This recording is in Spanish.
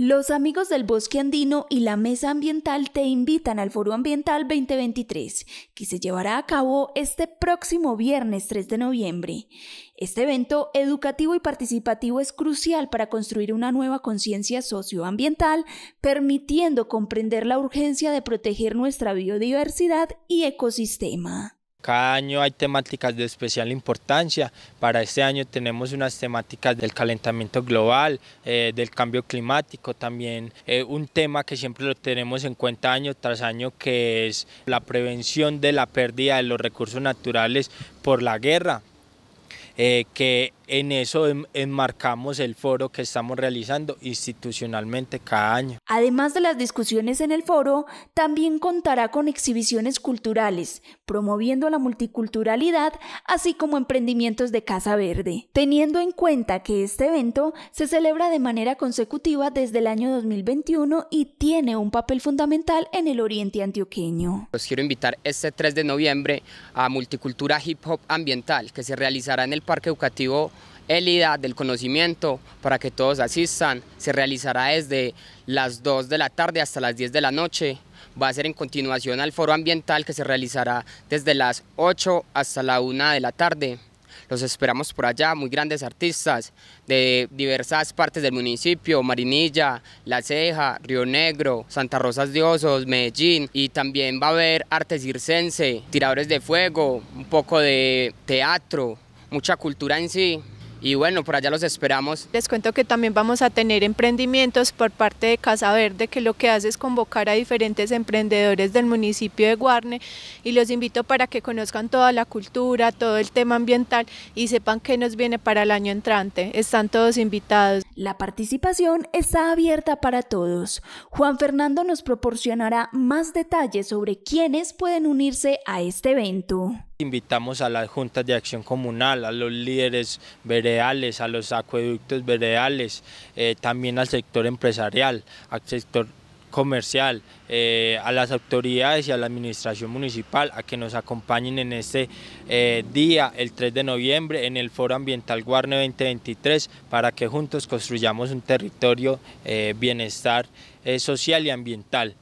Los amigos del Bosque Andino y la Mesa Ambiental te invitan al Foro Ambiental 2023, que se llevará a cabo este próximo viernes 3 de noviembre. Este evento educativo y participativo es crucial para construir una nueva conciencia socioambiental, permitiendo comprender la urgencia de proteger nuestra biodiversidad y ecosistema. Cada año hay temáticas de especial importancia. Para este año tenemos unas temáticas del calentamiento global, eh, del cambio climático, también eh, un tema que siempre lo tenemos en cuenta año tras año, que es la prevención de la pérdida de los recursos naturales por la guerra. Eh, que en eso enmarcamos el foro que estamos realizando institucionalmente cada año. Además de las discusiones en el foro, también contará con exhibiciones culturales, promoviendo la multiculturalidad, así como emprendimientos de Casa Verde. Teniendo en cuenta que este evento se celebra de manera consecutiva desde el año 2021 y tiene un papel fundamental en el oriente antioqueño. Los pues quiero invitar este 3 de noviembre a Multicultura Hip Hop Ambiental, que se realizará en el Parque Educativo IDA del Conocimiento para que todos asistan. Se realizará desde las 2 de la tarde hasta las 10 de la noche. Va a ser en continuación al foro ambiental que se realizará desde las 8 hasta la 1 de la tarde. Los esperamos por allá, muy grandes artistas de diversas partes del municipio, Marinilla, La Ceja, Río Negro, Santa Rosas de Osos, Medellín y también va a haber arte circense, tiradores de fuego, un poco de teatro, mucha cultura en sí y bueno, por allá los esperamos. Les cuento que también vamos a tener emprendimientos por parte de Casa Verde, que lo que hace es convocar a diferentes emprendedores del municipio de Guarne y los invito para que conozcan toda la cultura, todo el tema ambiental y sepan qué nos viene para el año entrante. Están todos invitados. La participación está abierta para todos. Juan Fernando nos proporcionará más detalles sobre quiénes pueden unirse a este evento. Invitamos a las juntas de acción comunal, a los líderes veredales, a los acueductos veredales, eh, también al sector empresarial, al sector comercial, eh, a las autoridades y a la administración municipal a que nos acompañen en este eh, día, el 3 de noviembre, en el Foro Ambiental Guarne 2023, para que juntos construyamos un territorio bienestar social y ambiental.